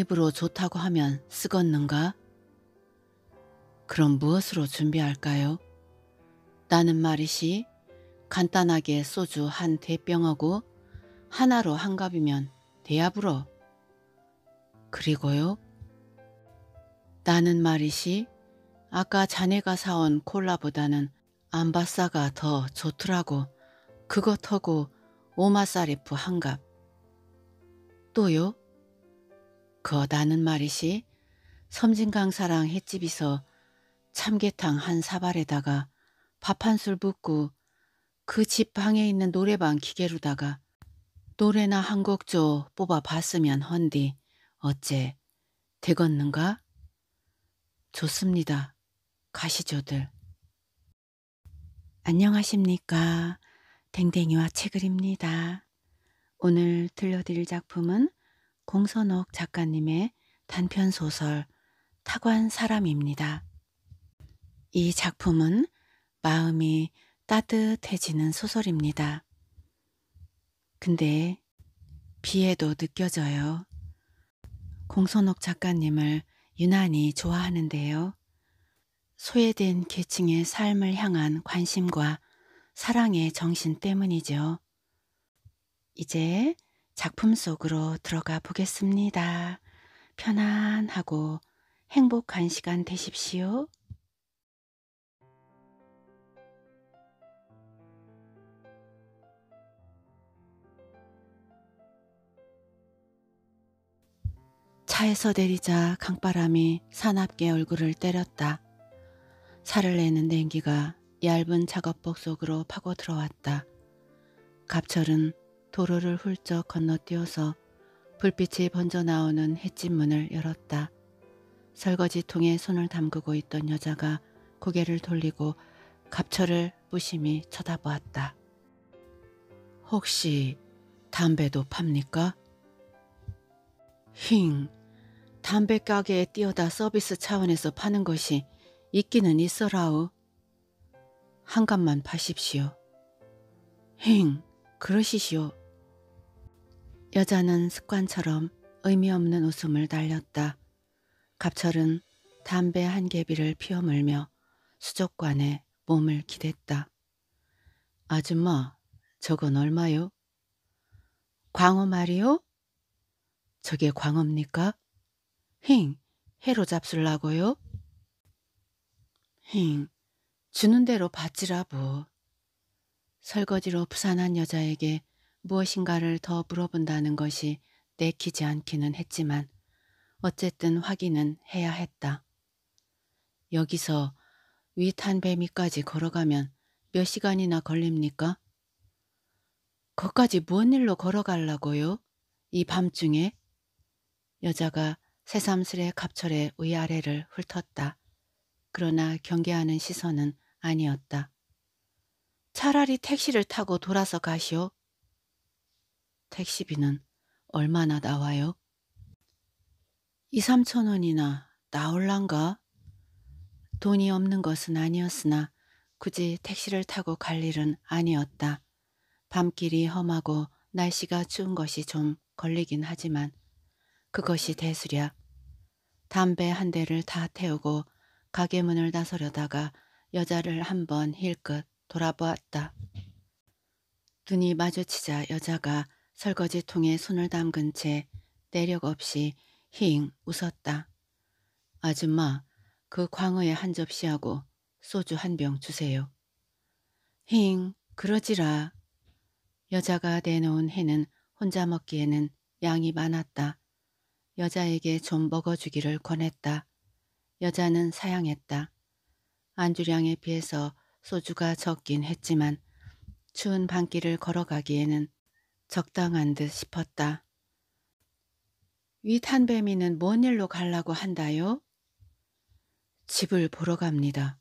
입으로 좋다고 하면 쓰겄는가? 그럼 무엇으로 준비할까요? 나는 말이시 간단하게 소주 한 대병하고 하나로 한갑이면 대야불어. 그리고요? 나는 말이시 아까 자네가 사온 콜라보다는 안바싸가 더 좋더라고. 그것하고 오마사리프 한갑. 또요? 거 나는 말이시 섬진강사랑 횟집이서 참게탕 한 사발에다가 밥 한 술 붓고 그 집 방에 있는 노래방 기계로다가 노래나 한곡조 뽑아봤으면 헌디 어째 되겄는가? 좋습니다. 가시죠들. 안녕하십니까. 댕댕이와 책을입니다. 오늘 들려드릴 작품은 공선옥 작가님의 단편 소설 타관 사람입니다. 이 작품은 마음이 따뜻해지는 소설입니다. 근데 비에도 느껴져요. 공선옥 작가님을 유난히 좋아하는데요. 소외된 계층의 삶을 향한 관심과 사랑의 정신 때문이죠. 이제 작품 속으로 들어가 보겠습니다. 편안하고 행복한 시간 되십시오. 차에서 내리자 강바람이 사납게 얼굴을 때렸다. 살을 내는 냉기가 얇은 작업복 속으로 파고 들어왔다. 갑철은 도로를 훌쩍 건너뛰어서 불빛이 번져나오는 햇집 문을 열었다. 설거지통에 손을 담그고 있던 여자가 고개를 돌리고 갑철을 무심히 쳐다보았다. 혹시 담배도 팝니까? 힝, 담배 가게에 뛰어다 서비스 차원에서 파는 것이 있기는 있어라우. 한 갑만 파십시오. 힝, 그러시시오. 여자는 습관처럼 의미 없는 웃음을 날렸다. 갑철은 담배 한 개비를 피어물며 수족관에 몸을 기댔다. 아줌마, 저건 얼마요? 광어 말이요? 저게 광어입니까? 힝, 해로 잡술라고요? 힝, 주는 대로 받지라 부. 설거지로 부산한 여자에게 무엇인가를 더 물어본다는 것이 내키지 않기는 했지만 어쨌든 확인은 해야 했다. 여기서 위탄배미까지 걸어가면 몇 시간이나 걸립니까? 거까지 무언 일로 걸어가려고요? 이 밤중에? 여자가 새삼스레 갑철의 위아래를 훑었다. 그러나 경계하는 시선은 아니었다. 차라리 택시를 타고 돌아서 가시오. 택시비는 얼마나 나와요? 2, 3천 원이나 나올란가? 돈이 없는 것은 아니었으나 굳이 택시를 타고 갈 일은 아니었다. 밤길이 험하고 날씨가 추운 것이 좀 걸리긴 하지만 그것이 대수랴. 담배 한 대를 다 태우고 가게 문을 나서려다가 여자를 한번 힐끗 돌아보았다. 눈이 마주치자 여자가 설거지 통에 손을 담근 채 내력 없이 힝 웃었다. 아줌마, 그 광어에 한 접시하고 소주 한 병 주세요. 힝, 그러지라. 여자가 내놓은 해는 혼자 먹기에는 양이 많았다. 여자에게 좀 먹어주기를 권했다. 여자는 사양했다. 안주량에 비해서 소주가 적긴 했지만 추운 밤길을 걸어가기에는 적당한 듯 싶었다. 위탄뱀이는 뭔 일로 가려고 한다요? 집을 보러 갑니다.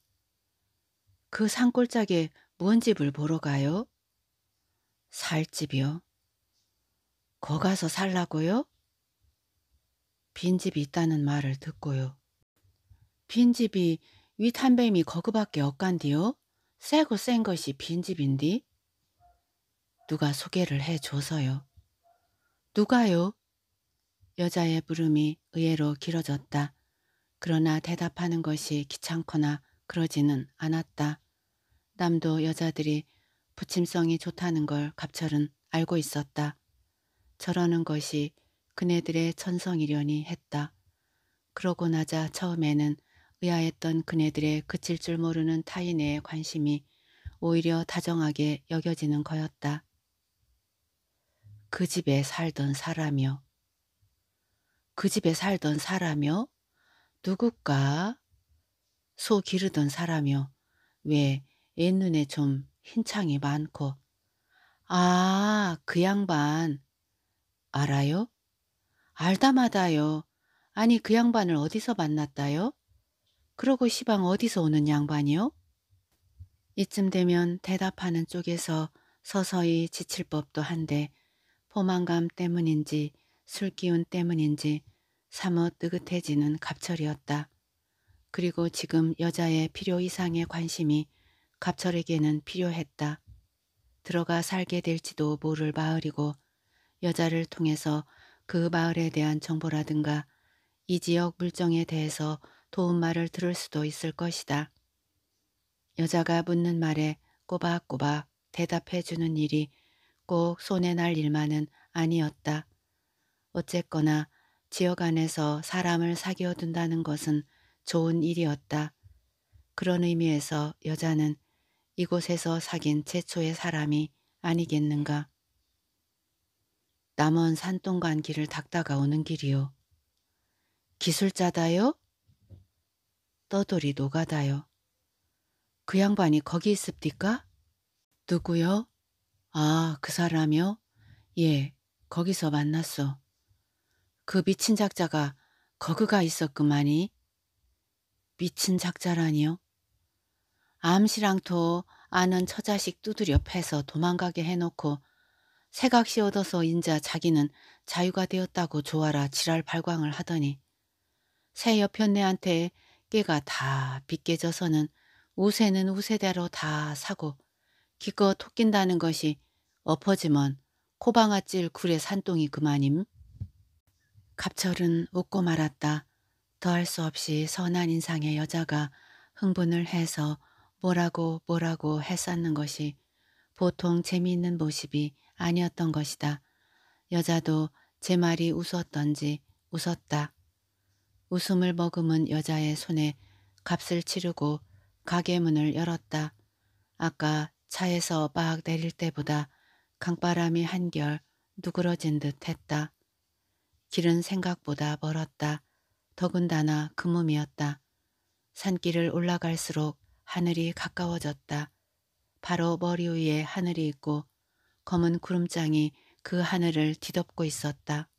그 산골짜기에 뭔 집을 보러 가요? 살 집이요. 거 가서 살라고요? 빈집이 있다는 말을 듣고요. 빈집이 위탄뱀이 거그밖에 없간디요? 새고센 것이 빈집인디? 누가 소개를 해줘서요. 누가요? 여자의 부름이 의외로 길어졌다. 그러나 대답하는 것이 귀찮거나 그러지는 않았다. 남도 여자들이 부침성이 좋다는 걸 갑철은 알고 있었다. 저러는 것이 그네들의 천성이려니 했다. 그러고 나자 처음에는 의아했던 그네들의 그칠 줄 모르는 타인의 관심이 오히려 다정하게 여겨지는 거였다. 그 집에 살던 사람이요. 그 집에 살던 사람이요. 누굴까? 소 기르던 사람이요. 왜 옛눈에 좀 흰창이 많고. 아, 그 양반. 알아요? 알다마다요. 아니 그 양반을 어디서 만났다요? 그러고 시방 어디서 오는 양반이요? 이쯤 되면 대답하는 쪽에서 서서히 지칠 법도 한데 포만감 때문인지 술기운 때문인지 사뭇 뜨긋해지는 갑철이었다. 그리고 지금 여자의 필요 이상의 관심이 갑철에게는 필요했다. 들어가 살게 될지도 모를 마을이고 여자를 통해서 그 마을에 대한 정보라든가 이 지역 물정에 대해서 도움말을 들을 수도 있을 것이다. 여자가 묻는 말에 꼬박꼬박 대답해 주는 일이 꼭 손에 날 일만은 아니었다. 어쨌거나 지역 안에서 사람을 사귀어둔다는 것은 좋은 일이었다. 그런 의미에서 여자는 이곳에서 사귄 최초의 사람이 아니겠는가. 남원 산동간 길을 닦다가 오는 길이요. 기술자다요? 떠돌이 노가다요. 그 양반이 거기 있습니까? 누구요? 아, 그 사람이요? 예, 거기서 만났어. 그 미친 작자가 거그가 있었구만이. 미친 작자라니요? 암시랑토 아는 처자식 두드려 패서 도망가게 해놓고 새각시 얻어서 인자 자기는 자유가 되었다고 좋아라 지랄 발광을 하더니 새 여편네한테 깨가 다 빗겨져서는 우세는 우세대로 다 사고 기껏 토낀다는 것이 엎어지면 코방아 찔 굴의 산동이 그만임. 갑철은 웃고 말았다. 더할 수 없이 선한 인상의 여자가 흥분을 해서 뭐라고 뭐라고 했었는 것이 보통 재미있는 모습이 아니었던 것이다. 여자도 제 말이 웃었던지 웃었다. 웃음을 머금은 여자의 손에 값을 치르고 가게 문을 열었다. 아까 차에서 막 내릴 때보다 강바람이 한결 누그러진 듯 했다. 길은 생각보다 멀었다. 더군다나 그몸이었다. 산길을 올라갈수록 하늘이 가까워졌다. 바로 머리 위에 하늘이 있고 검은 구름장이 그 하늘을 뒤덮고 있었다.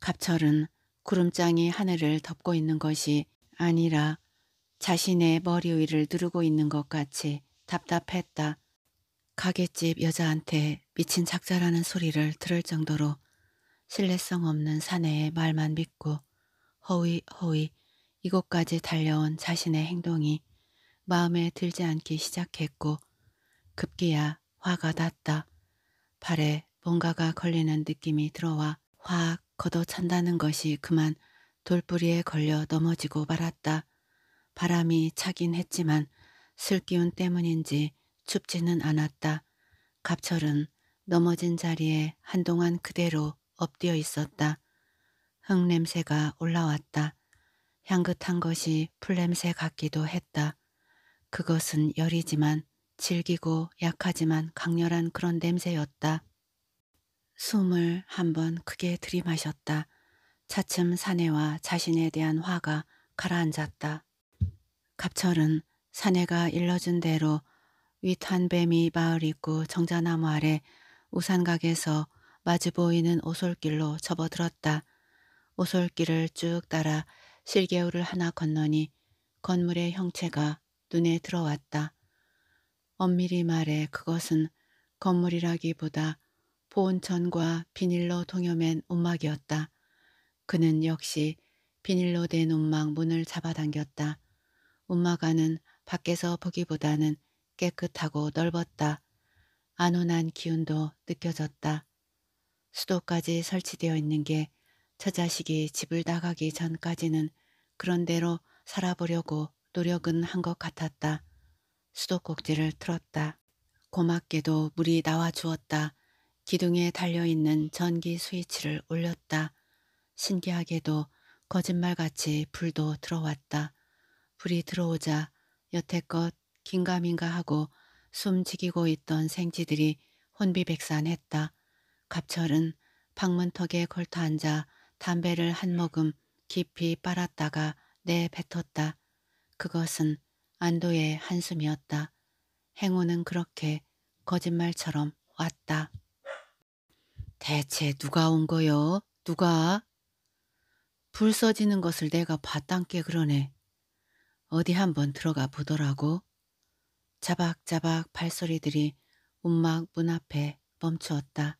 갑철은 구름장이 하늘을 덮고 있는 것이 아니라 자신의 머리 위를 누르고 있는 것 같이 답답했다. 가게집 여자한테 미친 작자라는 소리를 들을 정도로 신뢰성 없는 사내의 말만 믿고 허위 허위 이곳까지 달려온 자신의 행동이 마음에 들지 않기 시작했고 급기야 화가 났다. 발에 뭔가가 걸리는 느낌이 들어와 확 걷어찬다는 것이 그만 돌부리에 걸려 넘어지고 말았다. 바람이 차긴 했지만 슬기운 때문인지 춥지는 않았다. 갑철은 넘어진 자리에 한동안 그대로 엎드려 있었다. 흙 냄새가 올라왔다. 향긋한 것이 풀냄새 같기도 했다. 그것은 열이지만 질기고 약하지만 강렬한 그런 냄새였다. 숨을 한 번 크게 들이마셨다. 차츰 사내와 자신에 대한 화가 가라앉았다. 갑철은 사내가 일러준 대로 위탄 뱀이 마을 입구 정자나무 아래 우산각에서 마주 보이는 오솔길로 접어들었다. 오솔길을 쭉 따라 실개울을 하나 건너니 건물의 형체가 눈에 들어왔다. 엄밀히 말해 그것은 건물이라기보다 보온천과 비닐로 동여맨 옷막이었다. 그는 역시 비닐로 된 옷막 문을 잡아당겼다. 옷막 안은 밖에서 보기보다는 깨끗하고 넓었다. 안온한 기운도 느껴졌다. 수도까지 설치되어 있는 게 처자식이 집을 나가기 전까지는 그런대로 살아보려고 노력은 한 것 같았다. 수도꼭지를 틀었다. 고맙게도 물이 나와 주었다. 기둥에 달려있는 전기 스위치를 올렸다. 신기하게도 거짓말같이 불도 들어왔다. 불이 들어오자 여태껏 긴가민가 하고 숨지기고 있던 생쥐들이 혼비백산했다. 갑철은 방문턱에 걸터앉아 담배를 한 모금 깊이 빨았다가 내뱉었다. 그것은 안도의 한숨이었다. 행운은 그렇게 거짓말처럼 왔다. 대체 누가 온 거요? 누가? 불 써지는 것을 내가 봤단께 그러네. 어디 한번 들어가 보더라고. 자박자박 발소리들이 운막 문 앞에 멈추었다.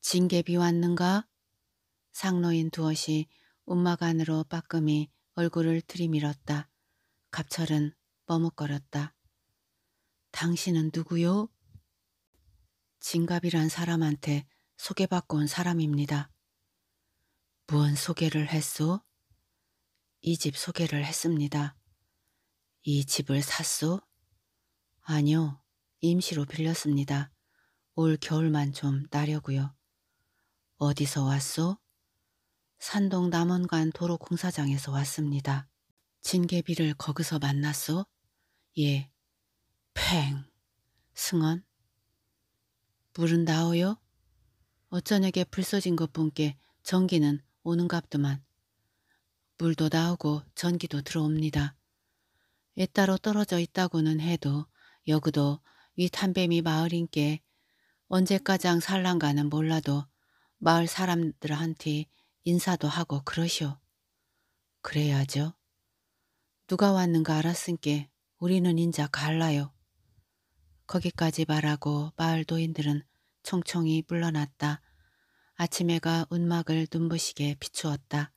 징계비 왔는가? 상로인 두엇이 운막 안으로 빠끔히 얼굴을 들이밀었다. 갑철은 머뭇거렸다. 당신은 누구요? 진갑이란 사람한테 소개받고 온 사람입니다. 무언 소개를 했소? 이 집 소개를 했습니다. 이 집을 샀소? 아니요. 임시로 빌렸습니다. 올 겨울만 좀 나려고요. 어디서 왔소? 산동 남원간 도로공사장에서 왔습니다. 진계비를 거기서 만났소? 예. 팽. 승원. 물은 나오요? 어쩌녁에불 써진 것뿐께 전기는 오는값더만 물도 나오고 전기도 들어옵니다. 애따로 떨어져 있다고는 해도 여그도 이 탄뱀이 마을인께 언제까장 살랑가는 몰라도 마을 사람들한테 인사도 하고 그러시오. 그래야죠. 누가 왔는가 알았은께 우리는 인자 갈라요. 거기까지 말하고 마을 도인들은 총총히 불러났다 아침 에가 운막을 눈부시게 비추었다.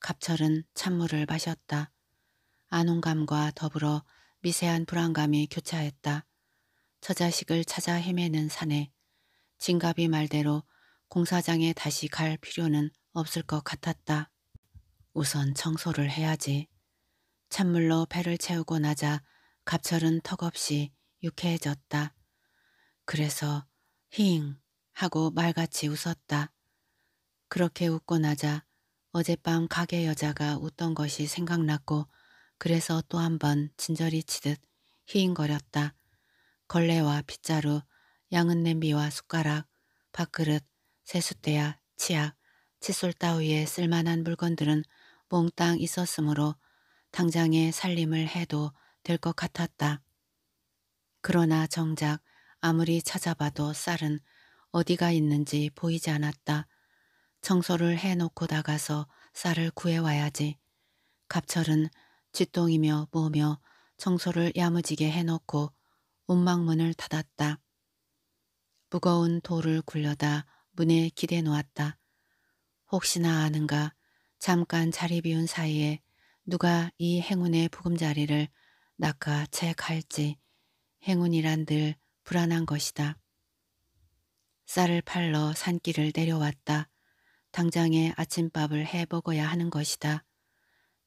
갑철은 찬물을 마셨다. 안온감과 더불어 미세한 불안감이 교차했다. 처자식을 찾아 헤매는 사내. 진갑이 말대로 공사장에 다시 갈 필요는 없을 것 같았다. 우선 청소를 해야지. 찬물로 배를 채우고 나자 갑철은 턱없이 유쾌해졌다. 그래서 힝 하고 말같이 웃었다. 그렇게 웃고 나자 어젯밤 가게 여자가 웃던 것이 생각났고 그래서 또 한 번 진저리 치듯 휘잉거렸다. 걸레와 빗자루, 양은 냄비와 숟가락, 밥그릇, 세숫대야, 치약, 칫솔 따위에 쓸만한 물건들은 몽땅 있었으므로 당장에 살림을 해도 될 것 같았다. 그러나 정작 아무리 찾아봐도 쌀은 어디가 있는지 보이지 않았다. 청소를 해놓고 나가서 쌀을 구해와야지. 갑철은 짓똥이며 모으며 청소를 야무지게 해놓고 옷막문을 닫았다. 무거운 돌을 굴려다 문에 기대 놓았다. 혹시나 아는가 잠깐 자리 비운 사이에 누가 이 행운의 부금자리를 낚아채 갈지 행운이란 들 불안한 것이다. 쌀을 팔러 산길을 내려왔다. 당장에 아침밥을 해 먹어야 하는 것이다.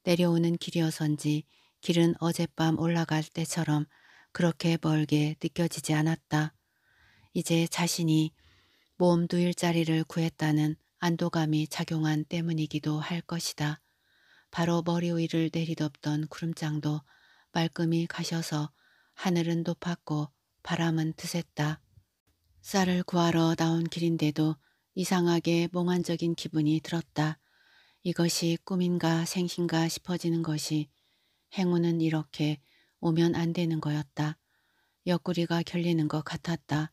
내려오는 길이어선지 길은 어젯밤 올라갈 때처럼 그렇게 멀게 느껴지지 않았다. 이제 자신이 몸 두일 자리를 구했다는 안도감이 작용한 때문이기도 할 것이다. 바로 머리 위를 내리덮던 구름장도 말끔히 가셔서 하늘은 높았고 바람은 드셌다. 쌀을 구하러 나온 길인데도 이상하게 몽환적인 기분이 들었다. 이것이 꿈인가 생신가 싶어지는 것이 행운은 이렇게 오면 안 되는 거였다. 옆구리가 결리는 것 같았다.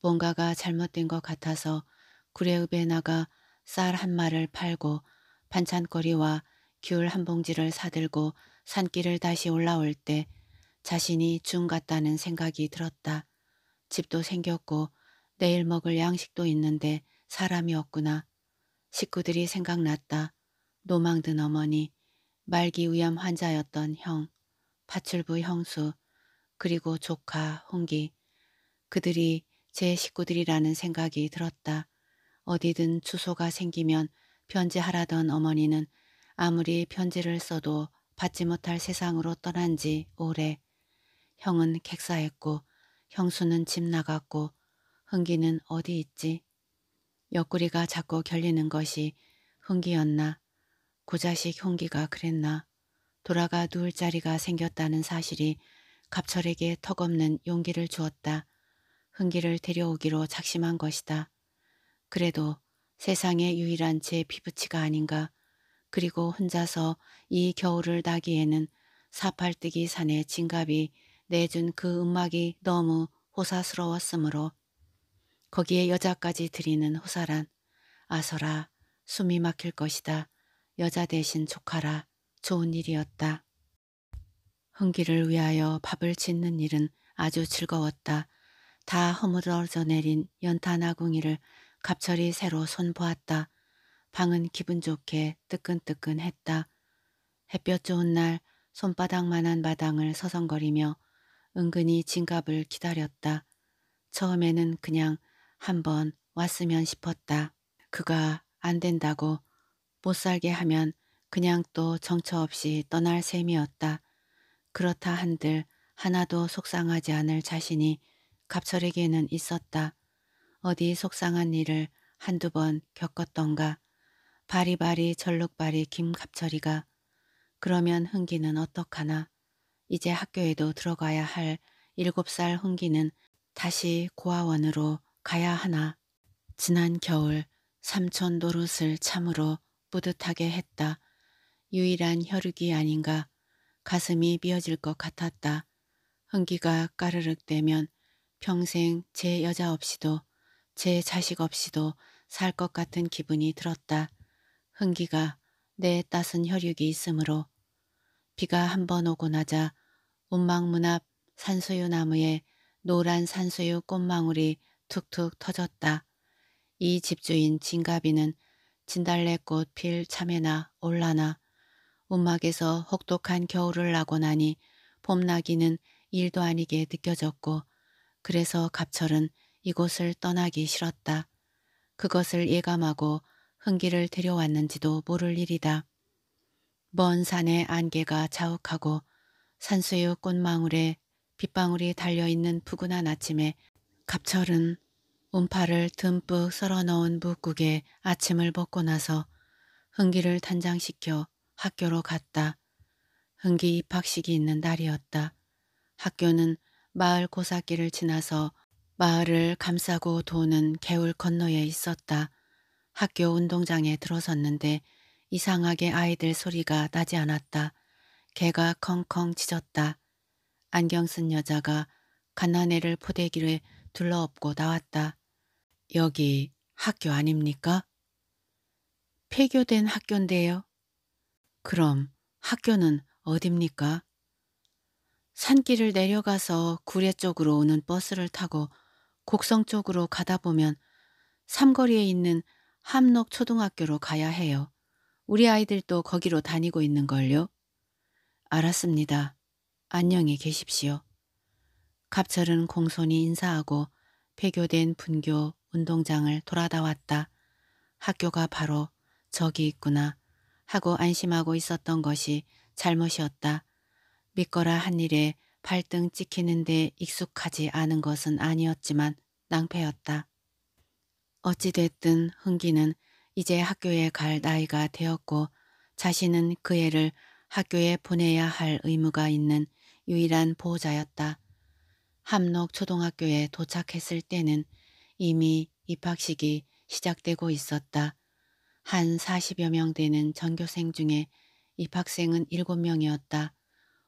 뭔가가 잘못된 것 같아서 구례읍에 나가 쌀 한 마를 팔고 반찬거리와 귤 한 봉지를 사들고 산길을 다시 올라올 때 자신이 중 같다는 생각이 들었다. 집도 생겼고 내일 먹을 양식도 있는데 사람이 없구나. 식구들이 생각났다. 노망든 어머니, 말기위암 환자였던 형, 파출부 형수, 그리고 조카, 홍기. 그들이 제 식구들이라는 생각이 들었다. 어디든 주소가 생기면 편지하라던 어머니는 아무리 편지를 써도 받지 못할 세상으로 떠난 지 오래. 형은 객사했고 형수는 집 나갔고 흥기는 어디 있지? 옆구리가 자꾸 결리는 것이 흥기였나 고자식 그 흉기가 그랬나 돌아가 누울 자리가 생겼다는 사실이 갑철에게 턱없는 용기를 주었다. 흉기를 데려오기로 작심한 것이다. 그래도 세상의 유일한 제 피부치가 아닌가. 그리고 혼자서 이 겨울을 나기에는 사팔뜨기 산의 진갑이 내준 그 음악이 너무 호사스러웠으므로 거기에 여자까지 들이는 호사란 아서라 숨이 막힐 것이다. 여자 대신 조카라 좋은 일이었다. 흥기를 위하여 밥을 짓는 일은 아주 즐거웠다. 다 허물어져 내린 연탄 아궁이를 갑철이 새로 손보았다. 방은 기분 좋게 뜨끈뜨끈했다. 햇볕 좋은 날 손바닥만한 마당을 서성거리며 은근히 진갑을 기다렸다. 처음에는 그냥 한번 왔으면 싶었다. 그가 안 된다고 못 살게 하면 그냥 또 정처 없이 떠날 셈이었다. 그렇다 한들 하나도 속상하지 않을 자신이 갑철에게는 있었다. 어디 속상한 일을 한두 번 겪었던가. 바리바리 절룩바리 김갑철이가 그러면 흥기는 어떡하나. 이제 학교에도 들어가야 할 일곱 살 흥기는 다시 고아원으로 가야 하나 지난 겨울 삼촌 노릇을 참으로 뿌듯하게 했다. 유일한 혈육이 아닌가 가슴이 미어질 것 같았다. 흥기가 까르륵 되면 평생 제 여자 없이도 제 자식 없이도 살 것 같은 기분이 들었다. 흥기가 내 따순 혈육이 있으므로 비가 한 번 오고 나자 운망문 앞 산수유 나무에 노란 산수유 꽃망울이 툭툭 터졌다. 이 집주인 진가비는 진달래꽃 필 참외나 올라나 운막에서 혹독한 겨울을 나고 나니 봄나기는 일도 아니게 느껴졌고 그래서 갑철은 이곳을 떠나기 싫었다. 그것을 예감하고 흥기를 데려왔는지도 모를 일이다. 먼 산의 안개가 자욱하고 산수유 꽃망울에 빗방울이 달려있는 푸근한 아침에 갑철은 운파를 듬뿍 썰어넣은 북극에 아침을 벗고 나서 흥기를 단장시켜 학교로 갔다. 흥기 입학식이 있는 날이었다. 학교는 마을 고사길을 지나서 마을을 감싸고 도는 개울 건너에 있었다. 학교 운동장에 들어섰는데 이상하게 아이들 소리가 나지 않았다. 개가 컹컹 짖었다. 안경 쓴 여자가 가난애를 포대기를 둘러엎고 나왔다. 여기 학교 아닙니까? 폐교된 학교인데요. 그럼 학교는 어딥니까? 산길을 내려가서 구례 쪽으로 오는 버스를 타고 곡성 쪽으로 가다 보면 삼거리에 있는 함록 초등학교로 가야 해요. 우리 아이들도 거기로 다니고 있는걸요. 알았습니다. 안녕히 계십시오. 갑철은 공손히 인사하고 폐교된 분교 운동장을 돌아다 왔다. 학교가 바로 저기 있구나 하고 안심하고 있었던 것이 잘못이었다. 믿거라 한 일에 발등 찍히는데 익숙하지 않은 것은 아니었지만 낭패였다. 어찌됐든 흥기는 이제 학교에 갈 나이가 되었고 자신은 그 애를 학교에 보내야 할 의무가 있는 유일한 보호자였다. 함록 초등학교에 도착했을 때는 이미 입학식이 시작되고 있었다. 한 40여 명 되는 전교생 중에 입학생은 7명이었다.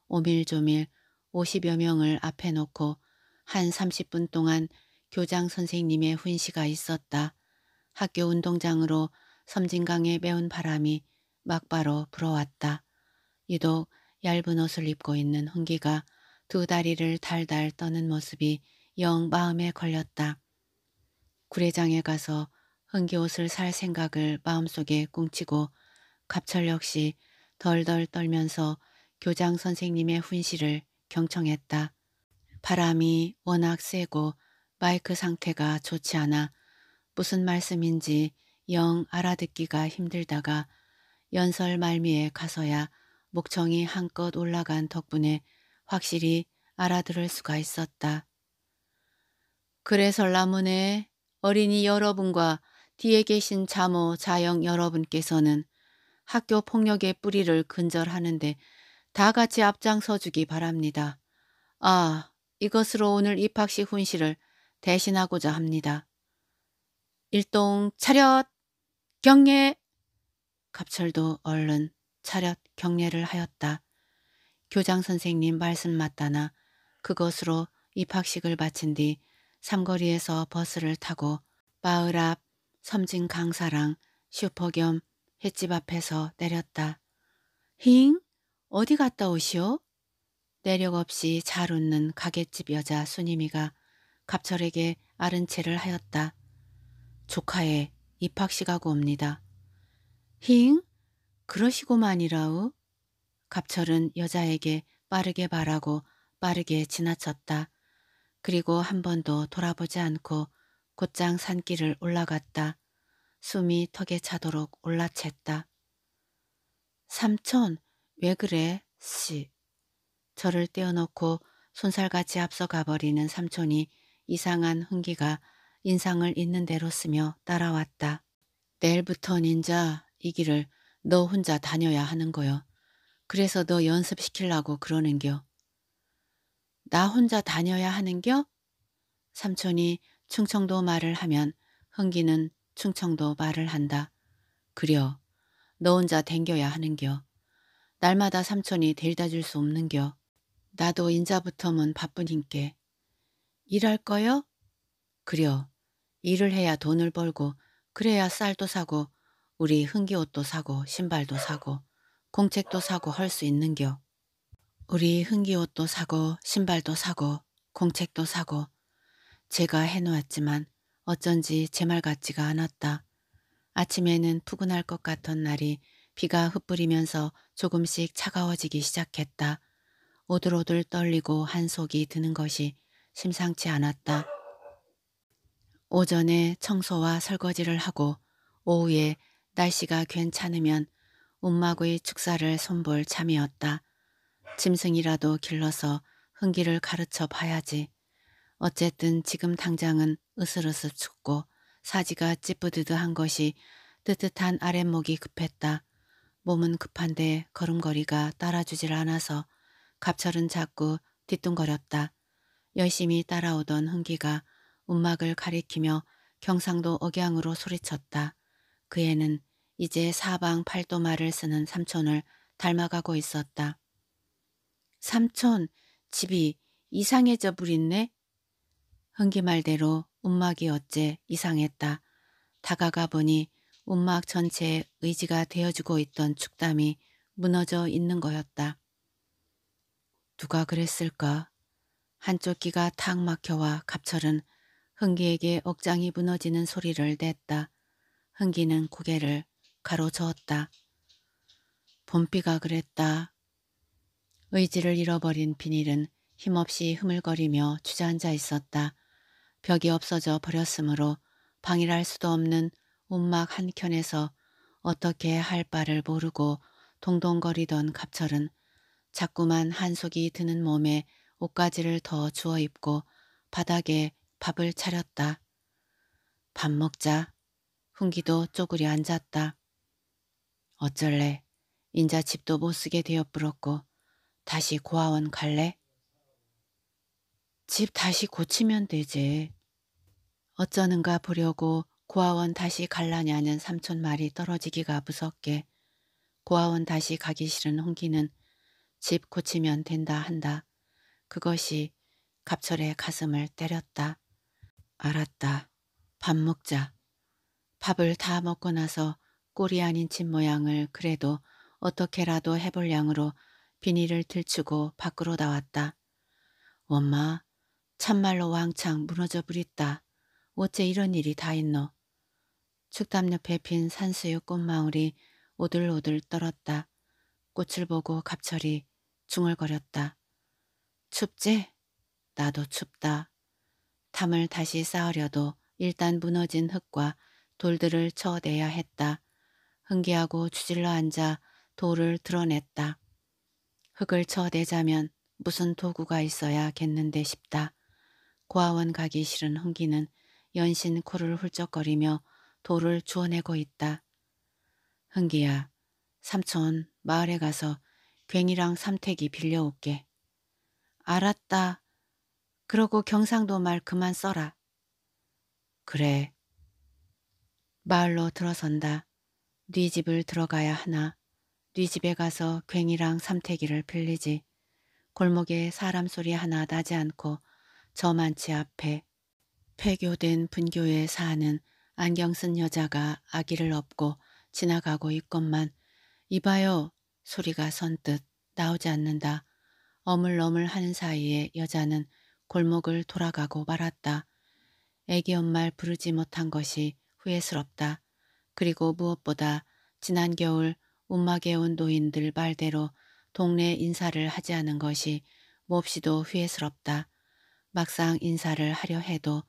오밀조밀 50여 명을 앞에 놓고 한 30분 동안 교장 선생님의 훈시가 있었다. 학교 운동장으로 섬진강의 매운 바람이 막바로 불어왔다. 유독 얇은 옷을 입고 있는 홍기가 두 다리를 달달 떠는 모습이 영 마음에 걸렸다. 구례장에 가서 흥기옷을 살 생각을 마음속에 꿍치고 갑철 역시 덜덜 떨면서 교장 선생님의 훈시를 경청했다. 바람이 워낙 세고 마이크 상태가 좋지 않아 무슨 말씀인지 영 알아듣기가 힘들다가 연설 말미에 가서야 목청이 한껏 올라간 덕분에 확실히 알아들을 수가 있었다. 그래설라문에 어린이 여러분과 뒤에 계신 자모, 자영 여러분께서는 학교 폭력의 뿌리를 근절하는데 다 같이 앞장서 주기 바랍니다. 아, 이것으로 오늘 입학식 훈시를 대신하고자 합니다. 일동 차렷 경례 갑철도 얼른 차렷 경례를 하였다. 교장 선생님 말씀 맞다나 그것으로 입학식을 마친 뒤 삼거리에서 버스를 타고 마을 앞 섬진 강사랑 슈퍼 겸 횟집 앞에서 내렸다. 힝? 어디 갔다 오시오? 내력 없이 잘 웃는 가게집 여자 순임이가 갑철에게 아른채를 하였다. 조카에 입학식하고 옵니다. 힝? 그러시고만이라우? 갑철은 여자에게 빠르게 바라고 빠르게 지나쳤다. 그리고 한 번도 돌아보지 않고 곧장 산길을 올라갔다. 숨이 턱에 차도록 올라챘다. 삼촌, 왜 그래? 씨. 저를 떼어놓고 손살같이 앞서가버리는 삼촌이 이상한 흥기가 인상을 있는 대로 쓰며 따라왔다. 내일부터 인자이 길을 너 혼자 다녀야 하는 거요. 그래서 너 연습시키려고 그러는겨. 나 혼자 다녀야 하는겨? 삼촌이 충청도 말을 하면 흥기는 충청도 말을 한다. 그려 너 혼자 댕겨야 하는겨. 날마다 삼촌이 데려다 줄 수 없는겨. 나도 인자부터면 바쁜 힘께. 일할 거요? 그려 일을 해야 돈을 벌고 그래야 쌀도 사고 우리 흥기옷도 사고 신발도 사고 공책도 사고 할 수 있는겨. 우리 흥기옷도 사고 신발도 사고 공책도 사고 제가 해놓았지만 어쩐지 제 말 같지가 않았다. 아침에는 푸근할 것 같던 날이 비가 흩뿌리면서 조금씩 차가워지기 시작했다. 오들오들 떨리고 한속이 드는 것이 심상치 않았다. 오전에 청소와 설거지를 하고 오후에 날씨가 괜찮으면 움마구의 축사를 손볼 참이었다. 짐승이라도 길러서 흥기를 가르쳐 봐야지. 어쨌든 지금 당장은 으슬으슬 춥고 사지가 찌뿌드드한 것이 뜨뜻한 아랫목이 급했다. 몸은 급한데 걸음걸이가 따라주질 않아서 갑철은 자꾸 뒤뚱거렸다. 열심히 따라오던 흥기가 운막을 가리키며 경상도 억양으로 소리쳤다. 그 애는 이제 사방 팔도말을 쓰는 삼촌을 닮아가고 있었다. 삼촌, 집이 이상해져 부린네? 흥기 말대로 움막이 어째 이상했다. 다가가 보니 움막 전체에 의지가 되어주고 있던 축담이 무너져 있는 거였다. 누가 그랬을까? 한쪽 귀가 탁 막혀와 갑철은 흥기에게 억장이 무너지는 소리를 냈다. 흥기는 고개를 가로저었다. 봄비가 그랬다. 의지를 잃어버린 비닐은 힘없이 흐물거리며 주저앉아 있었다. 벽이 없어져 버렸으므로 방일할 수도 없는 움막 한켠에서 어떻게 할 바를 모르고 동동거리던 갑철은 자꾸만 한속이 드는 몸에 옷가지를 더 주워 입고 바닥에 밥을 차렸다. 밥 먹자. 훈기도 쪼그려 앉았다. 어쩔래. 인자 집도 못 쓰게 되어 불었고 다시 고아원 갈래? 집 다시 고치면 되지. 어쩌는가 보려고 고아원 다시 갈라냐는 삼촌 말이 떨어지기가 무섭게 고아원 다시 가기 싫은 홍기는 집 고치면 된다 한다. 그것이 갑철의 가슴을 때렸다. 알았다. 밥 먹자. 밥을 다 먹고 나서 꼬리 아닌 집 모양을 그래도 어떻게라도 해볼 양으로 비닐을 들추고 밖으로 나왔다. 엄마, 참말로 왕창 무너져 부렸다 어째 이런 일이 다 있노. 축담 옆에 핀 산수유 꽃망울이 오들오들 떨었다. 꽃을 보고 갑철이 중얼거렸다. 춥지? 나도 춥다. 담을 다시 쌓으려도 일단 무너진 흙과 돌들을 쳐대야 했다. 흥기하고 주질러 앉아 돌을 드러냈다. 흙을 쳐대자면 무슨 도구가 있어야겠는데 싶다. 고아원 가기 싫은 흥기는 연신 코를 훌쩍거리며 돌을 주워내고 있다. 흥기야, 삼촌 마을에 가서 괭이랑 삼택이 빌려올게. 알았다. 그러고 경상도 말 그만 써라. 그래. 마을로 들어선다. 네 집을 들어가야 하나. 네 집에 가서 괭이랑 삼태기를 빌리지. 골목에 사람 소리 하나 나지 않고 저만치 앞에 폐교된 분교에 사는 안경 쓴 여자가 아기를 업고 지나가고 있건만 이봐요 소리가 선뜻 나오지 않는다. 어물어물 하는 사이에 여자는 골목을 돌아가고 말았다. 애기 엄마를 부르지 못한 것이 후회스럽다. 그리고 무엇보다 지난 겨울 운막에 온 노인들 말대로 동네 인사를 하지 않은 것이 몹시도 후회스럽다. 막상 인사를 하려 해도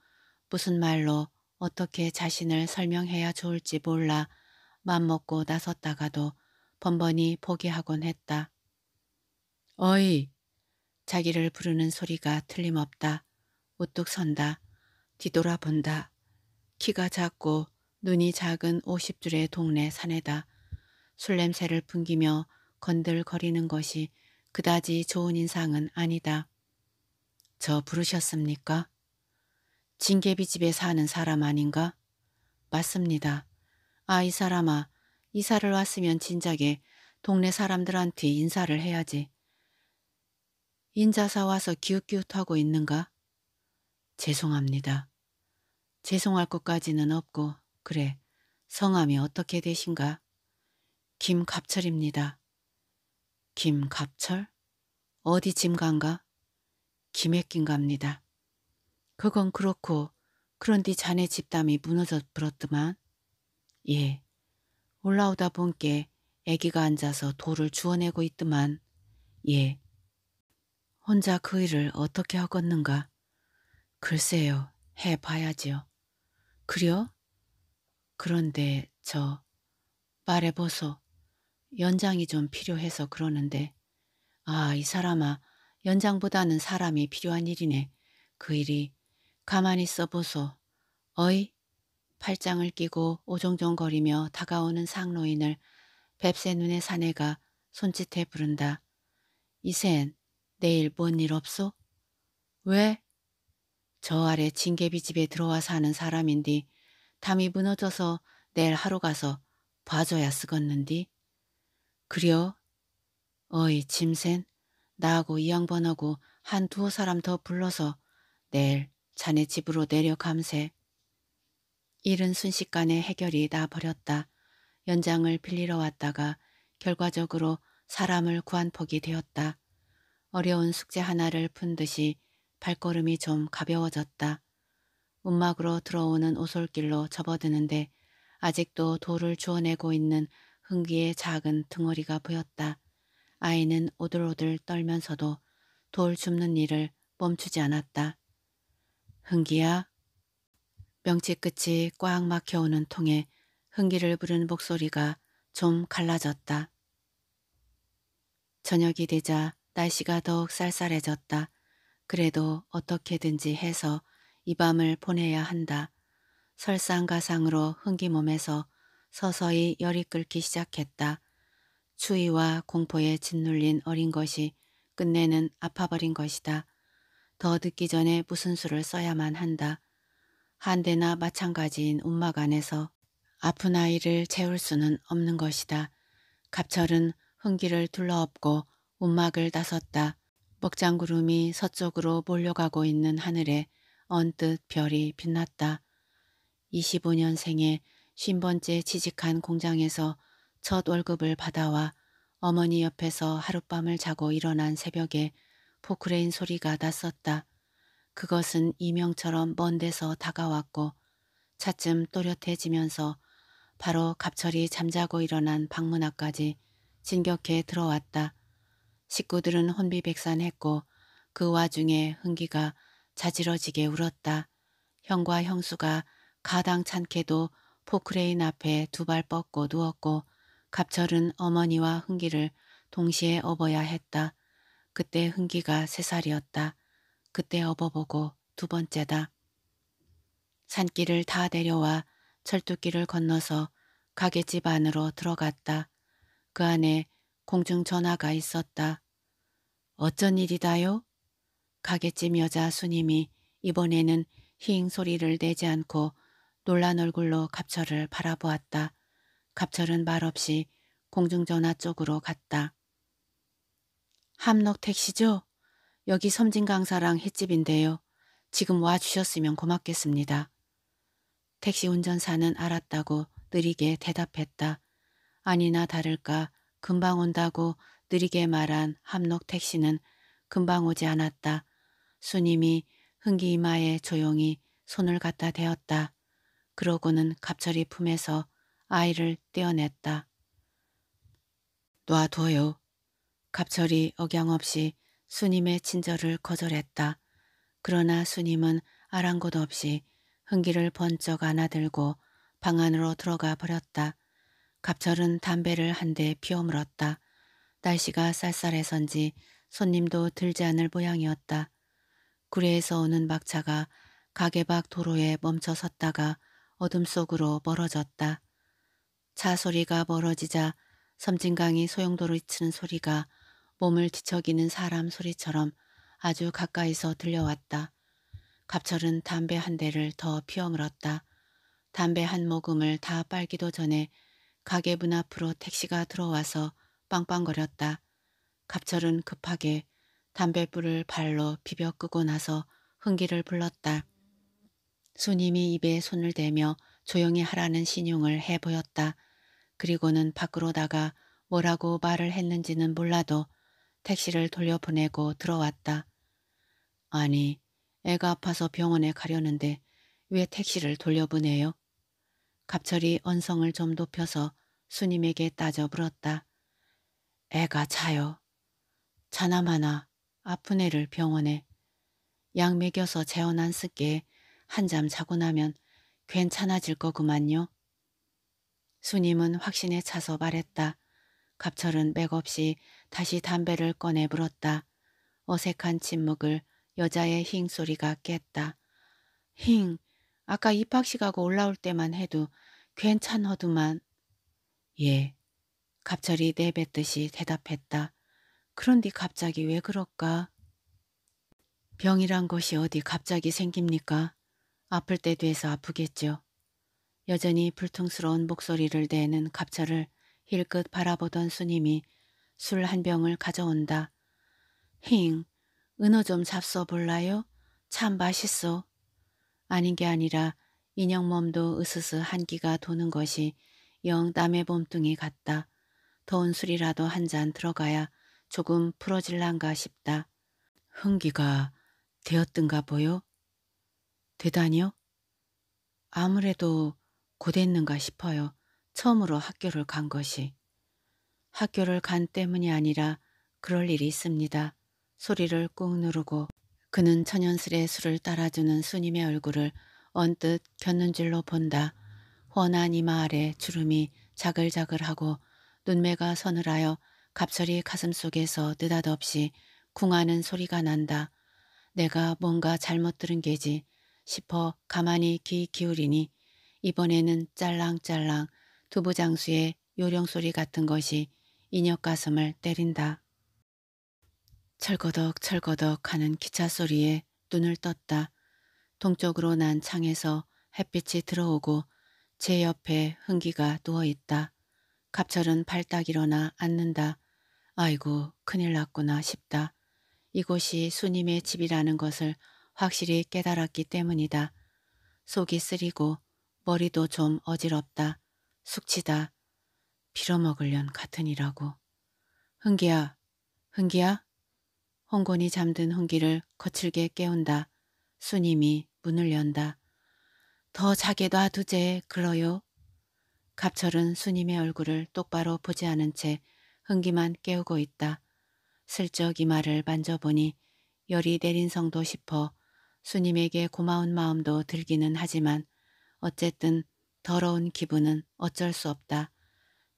무슨 말로 어떻게 자신을 설명해야 좋을지 몰라 맘먹고 나섰다가도 번번이 포기하곤 했다. 어이! 자기를 부르는 소리가 틀림없다. 우뚝 선다. 뒤돌아본다. 키가 작고 눈이 작은 50줄의 동네 사내다. 술 냄새를 풍기며 건들거리는 것이 그다지 좋은 인상은 아니다. 저 부르셨습니까? 징계비 집에 사는 사람 아닌가? 맞습니다. 아, 이 사람아, 이사를 왔으면 진작에 동네 사람들한테 인사를 해야지. 인자사 와서 기웃기웃하고 있는가? 죄송합니다. 죄송할 것까지는 없고, 그래, 성함이 어떻게 되신가? 김갑철입니다. 김갑철? 어디 짐간가? 김해낀갑니다. 그건 그렇고 그런디 자네 집담이 무너져 불었더만. 예, 올라오다 본께 애기가 앉아서 돌을 주워내고 있더만. 예, 혼자 그 일을 어떻게 하겠는가? 글쎄요, 해봐야지요. 그려? 그런데 저 말해보소. 연장이 좀 필요해서 그러는데 아, 이 사람아 연장보다는 사람이 필요한 일이네. 그 일이 가만히 있어 보소. 어이? 팔짱을 끼고 오종종거리며 다가오는 상노인을 뱁새 눈의 사내가 손짓해 부른다. 이센, 내일 뭔 일 없소? 왜? 저 아래 징계비 집에 들어와 사는 사람인디 담이 무너져서 내일 하루 가서 봐줘야 쓰겄는디? 그려? 어이 짐센 나하고 이 양반하고 한 두어 사람 더 불러서 내일 자네 집으로 내려감세. 일은 순식간에 해결이 나버렸다. 연장을 빌리러 왔다가 결과적으로 사람을 구한 폭이 되었다. 어려운 숙제 하나를 푼 듯이 발걸음이 좀 가벼워졌다. 움막으로 들어오는 오솔길로 접어드는데 아직도 돌을 주워내고 있는 흥기의 작은 등허리가 보였다. 아이는 오들오들 떨면서도 돌 줍는 일을 멈추지 않았다. 흥기야. 명치 끝이 꽉 막혀오는 통에 흥기를 부른 목소리가 좀 갈라졌다. 저녁이 되자 날씨가 더욱 쌀쌀해졌다. 그래도 어떻게든지 해서 이 밤을 보내야 한다. 설상가상으로 흥기 몸에서 서서히 열이 끓기 시작했다. 추위와 공포에 짓눌린 어린 것이 끝내는 아파버린 것이다. 더 늦기 전에 무슨 수를 써야만 한다. 한대나 마찬가지인 운막 안에서 아픈 아이를 채울 수는 없는 것이다. 갑철은 흥기를 둘러엎고 운막을 나섰다. 먹장구름이 서쪽으로 몰려가고 있는 하늘에 언뜻 별이 빛났다. 25년생의 쉰번째 취직한 공장에서 첫 월급을 받아와 어머니 옆에서 하룻밤을 자고 일어난 새벽에 포크레인 소리가 났었다. 그것은 이명처럼 먼 데서 다가왔고 차츰 또렷해지면서 바로 갑철이 잠자고 일어난 방문앞까지 진격해 들어왔다. 식구들은 혼비백산했고 그 와중에 흥기가 자지러지게 울었다. 형과 형수가 가당찮게도 포크레인 앞에 두 발 뻗고 누웠고 갑철은 어머니와 흥기를 동시에 업어야 했다. 그때 흥기가 세 살이었다. 그때 업어보고 두 번째다. 산길을 다 내려와 철두길을 건너서 가게집 안으로 들어갔다. 그 안에 공중전화가 있었다. 어쩐 일이다요? 가게집 여자 수님이 이번에는 힝 소리를 내지 않고 놀란 얼굴로 갑철을 바라보았다. 갑철은 말없이 공중전화 쪽으로 갔다. 함록 택시죠? 여기 섬진강사랑 횟집인데요. 지금 와주셨으면 고맙겠습니다. 택시 운전사는 알았다고 느리게 대답했다. 아니나 다를까 금방 온다고 느리게 말한 함록 택시는 금방 오지 않았다. 수님이 흥기 이마에 조용히 손을 갖다 대었다. 그러고는 갑절이 품에서 아이를 떼어냈다. 놔둬요. 갑절이 억양없이 수님의 친절을 거절했다. 그러나 수님은 아랑곳 없이 흥기를 번쩍 안아들고 방 안으로 들어가 버렸다. 갑절은 담배를 한 대 피워물었다. 날씨가 쌀쌀해선지 손님도 들지 않을 모양이었다. 구례에서 오는 막차가 가게 밖 도로에 멈춰 섰다가 어둠 속으로 멀어졌다. 차 소리가 멀어지자 섬진강이 소용돌이 치는 소리가 몸을 뒤척이는 사람 소리처럼 아주 가까이서 들려왔다. 갑철은 담배 한 대를 더 피어물었다. 담배 한 모금을 다 빨기도 전에 가게 문 앞으로 택시가 들어와서 빵빵거렸다. 갑철은 급하게 담뱃불을 발로 비벼 끄고 나서 흥기를 불렀다. 손님이 입에 손을 대며 조용히 하라는 신용을 해보였다. 그리고는 밖으로 나가 뭐라고 말을 했는지는 몰라도 택시를 돌려보내고 들어왔다. 아니, 애가 아파서 병원에 가려는데 왜 택시를 돌려보내요? 갑철이 언성을 좀 높여서 수님에게 따져 물었다. 애가 자요. 자나마나 아픈 애를 병원에 약 먹여서 재혼한 쓰게 한잠 자고 나면 괜찮아질 거구만요. 수님은 확신에 차서 말했다. 갑철은 맥없이 다시 담배를 꺼내 불었다 어색한 침묵을 여자의 힝 소리가 깼다. 힝, 아까 입학식하고 올라올 때만 해도 괜찮어두만. 예, 갑철이 내뱉듯이 대답했다. 그런데 갑자기 왜 그럴까? 병이란 것이 어디 갑자기 생깁니까? 아플 때 돼서 아프겠죠. 여전히 불퉁스러운 목소리를 내는 갑차를 힐끗 바라보던 수님이 술 한 병을 가져온다. 힝, 은어 좀 잡숴 볼라요? 참 맛있어. 아닌 게 아니라 인형 몸도 으스스 한기가 도는 것이 영땀의몸뚱이 같다. 더운 술이라도 한 잔 들어가야 조금 풀어질란가 싶다. 흥기가 되었든가 보여? 대단히요? 아무래도 고됐는가 싶어요. 처음으로 학교를 간 것이. 학교를 간 때문이 아니라 그럴 일이 있습니다. 소리를 꾹 누르고 그는 천연스레 술을 따라주는 스님의 얼굴을 언뜻 곁눈질로 본다. 훤한 이마 아래 주름이 자글자글하고 눈매가 서늘하여 갑자기 가슴 속에서 느닷없이 궁하는 소리가 난다. 내가 뭔가 잘못 들은 게지 싶어 가만히 귀 기울이니 이번에는 짤랑짤랑 두부장수의 요령소리 같은 것이 인혁 가슴을 때린다. 철거덕 철거덕 하는 기차 소리에 눈을 떴다. 동쪽으로 난 창에서 햇빛이 들어오고 제 옆에 흥기가 누워있다. 갑철은 발딱 일어나 앉는다. 아이고 큰일 났구나 싶다. 이곳이 수님의 집이라는 것을 확실히 깨달았기 때문이다. 속이 쓰리고 머리도 좀 어지럽다. 숙치다. 빌어먹을련 같으니라고. 흥기야, 흥기야. 홍곤이 잠든 흥기를 거칠게 깨운다. 수님이 문을 연다. 더 자게 놔두제 글러요. 갑철은 수님의 얼굴을 똑바로 보지 않은 채 흥기만 깨우고 있다. 슬쩍 이마를 만져보니 열이 내린 성도 싶어 수님에게 고마운 마음도 들기는 하지만 어쨌든 더러운 기분은 어쩔 수 없다.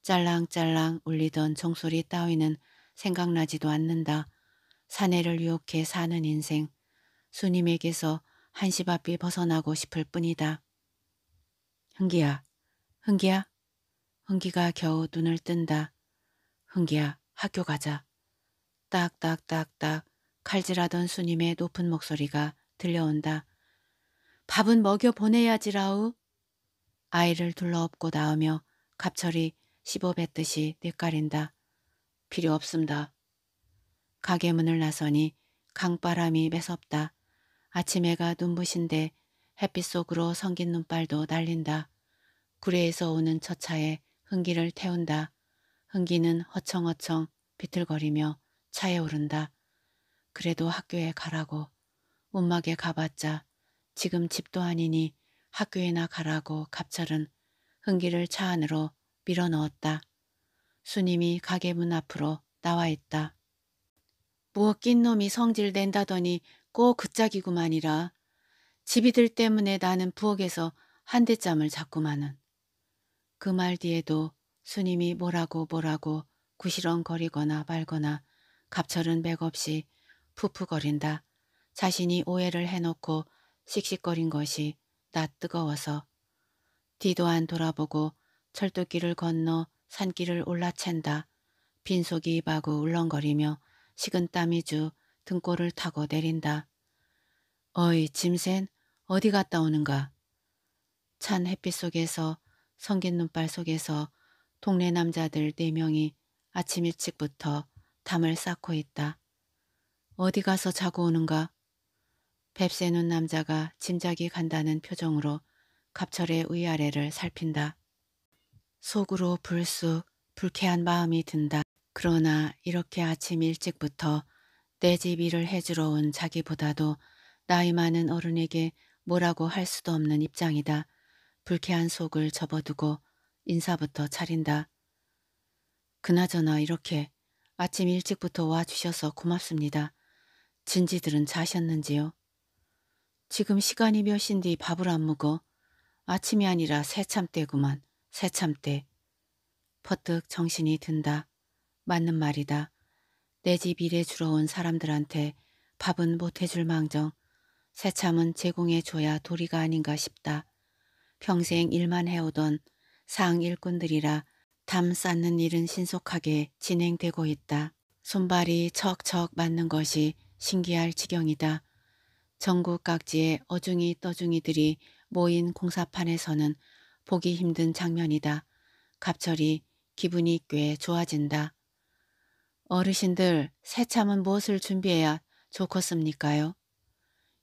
짤랑짤랑 울리던 종소리 따위는 생각나지도 않는다. 사내를 유혹해 사는 인생. 수님에게서 한시바삐 벗어나고 싶을 뿐이다. 흥기야, 흥기야. 흥기가 겨우 눈을 뜬다. 흥기야, 학교 가자. 딱딱딱딱 칼질하던 수님의 높은 목소리가 들려온다. 밥은 먹여 보내야지라우. 아이를 둘러엎고 나오며 갑철이 씹어뱉듯이 뇌가린다 필요 없습니다. 가게 문을 나서니 강바람이 매섭다. 아침 해가 눈부신데 햇빛 속으로 성긴 눈발도 날린다. 구례에서 오는 첫 차에 흥기를 태운다. 흥기는 허청허청 비틀거리며 차에 오른다. 그래도 학교에 가라고. 운막에 가봤자 지금 집도 아니니 학교에나 가라고 갑철은 흥기를 차 안으로 밀어넣었다. 수님이 가게 문 앞으로 나와 있다. 무엇 낀 놈이 성질낸다더니 꼭 그짝이구만이라. 집이들 때문에 나는 부엌에서 한대잠을 잡구만은. 그 말 뒤에도 수님이 뭐라고 뭐라고 구시렁거리거나 말거나 갑철은 맥없이 푸푸거린다. 자신이 오해를 해놓고 씩씩거린 것이 낯 뜨거워서 뒤도 안 돌아보고 철도길을 건너 산길을 올라챈다. 빈속이 마구 울렁거리며 식은 땀이 주 등골을 타고 내린다. 어이 짐센 어디 갔다 오는가? 찬 햇빛 속에서 성긴 눈발 속에서 동네 남자들 네 명이 아침 일찍부터 담을 쌓고 있다. 어디 가서 자고 오는가? 뱁새눈 남자가 짐작이 간다는 표정으로 갑철의 위아래를 살핀다. 속으로 불쑥 불쾌한 마음이 든다. 그러나 이렇게 아침 일찍부터 내 집 일을 해주러 온 자기보다도 나이 많은 어른에게 뭐라고 할 수도 없는 입장이다. 불쾌한 속을 접어두고 인사부터 차린다. 그나저나 이렇게 아침 일찍부터 와주셔서 고맙습니다. 진지들은 자셨는지요? 지금 시간이 몇인데 밥을 안 먹어. 아침이 아니라 새참 때구만. 새참 때. 퍼뜩 정신이 든다. 맞는 말이다. 내 집일에 주러 온 사람들한테 밥은 못 해줄 망정. 새참은 제공해줘야 도리가 아닌가 싶다. 평생 일만 해오던 상 일꾼들이라 담 쌓는 일은 신속하게 진행되고 있다. 손발이 척척 맞는 것이 신기할 지경이다. 전국 각지의 어중이 떠중이들이 모인 공사판에서는 보기 힘든 장면이다. 갑절이 기분이 꽤 좋아진다. 어르신들 새참은 무엇을 준비해야 좋겠습니까요?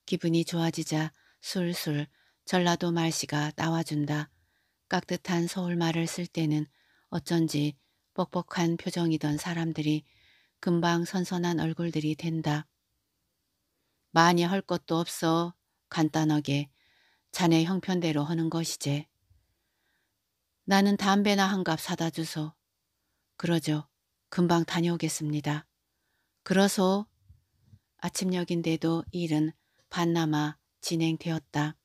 기분이 좋아지자 술술 전라도 말씨가 나와준다. 깍듯한 서울말을 쓸 때는 어쩐지 뻑뻑한 표정이던 사람들이 금방 선선한 얼굴들이 된다. 많이 할 것도 없어 간단하게 자네 형편대로 하는 것이제. 나는 담배나 한갑 사다 주소. 그러죠. 금방 다녀오겠습니다. 그러소. 아침녘인데도 일은 반나마 진행되었다.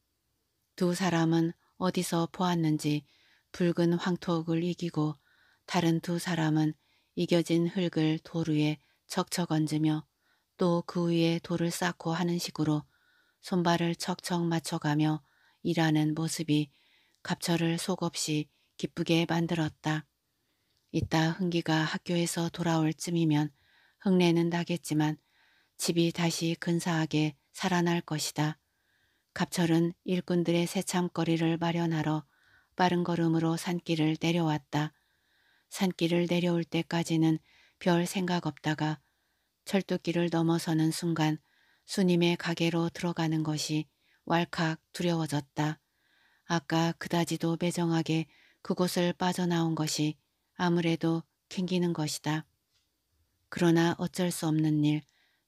두 사람은 어디서 보았는지 붉은 황토흙을 이기고 다른 두 사람은 이겨진 흙을 도루에 척척 얹으며 또그 위에 돌을 쌓고 하는 식으로 손발을 척척 맞춰가며 일하는 모습이 갑철을 속없이 기쁘게 만들었다. 이따 흥기가 학교에서 돌아올 쯤이면 흥내는 나겠지만 집이 다시 근사하게 살아날 것이다. 갑철은 일꾼들의 새참거리를 마련하러 빠른 걸음으로 산길을 내려왔다. 산길을 내려올 때까지는 별 생각 없다가 철도길을 넘어서는 순간 수님의 가게로 들어가는 것이 왈칵 두려워졌다. 아까 그다지도 매정하게 그곳을 빠져나온 것이 아무래도 캥기는 것이다. 그러나 어쩔 수 없는 일,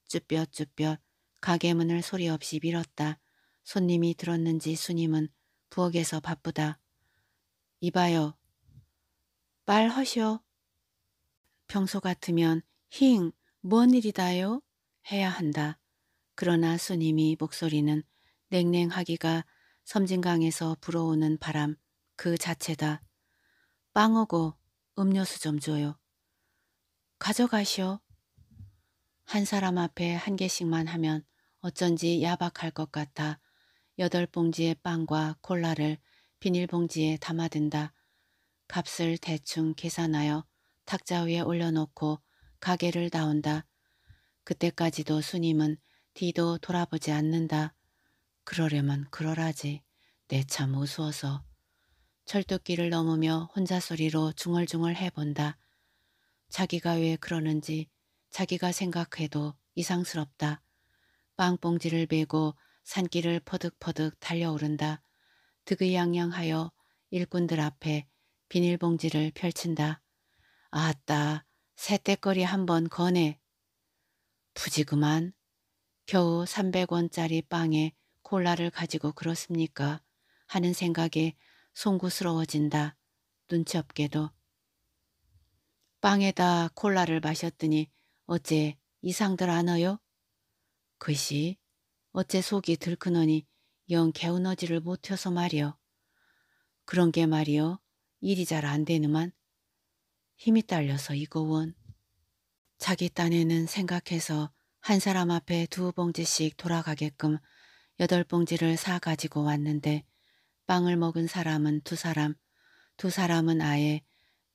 쭈뼛쭈뼛 가게 문을 소리 없이 밀었다. 손님이 들었는지 수님은 부엌에서 바쁘다. 이봐요. 빨하시오 평소 같으면 힝뭔 일이다요? 해야 한다. 그러나 스님이 목소리는 냉랭하기가 섬진강에서 불어오는 바람 그 자체다. 빵오고 음료수 좀 줘요. 가져가시오. 한 사람 앞에 한 개씩만 하면 어쩐지 야박할 것 같아 여덟 봉지의 빵과 콜라를 비닐봉지에 담아든다. 값을 대충 계산하여 탁자 위에 올려놓고 가게를 나온다. 그때까지도 스님은 뒤도 돌아보지 않는다. 그러려면 그러라지. 내 참 우스워서. 철도길을 넘으며 혼자 소리로 중얼중얼 해본다. 자기가 왜 그러는지 자기가 생각해도 이상스럽다. 빵봉지를 베고 산길을 퍼득퍼득 달려오른다. 득의양양하여 일꾼들 앞에 비닐봉지를 펼친다. 아따 새떼거리 한 번거네 부지그만 겨우 300원짜리 빵에 콜라를 가지고 그렇습니까 하는 생각에 송구스러워진다. 눈치 없게도. 빵에다 콜라를 마셨더니 어째 이상들 안어요? 글씨 어째 속이 들크너니 영 개운어지를 못해서 말이요. 그런 게 말이요. 일이 잘안되느만 힘이 딸려서 이고온. 자기 딴에는 생각해서 한 사람 앞에 두 봉지씩 돌아가게끔 여덟 봉지를 사가지고 왔는데 빵을 먹은 사람은 두 사람, 두 사람은 아예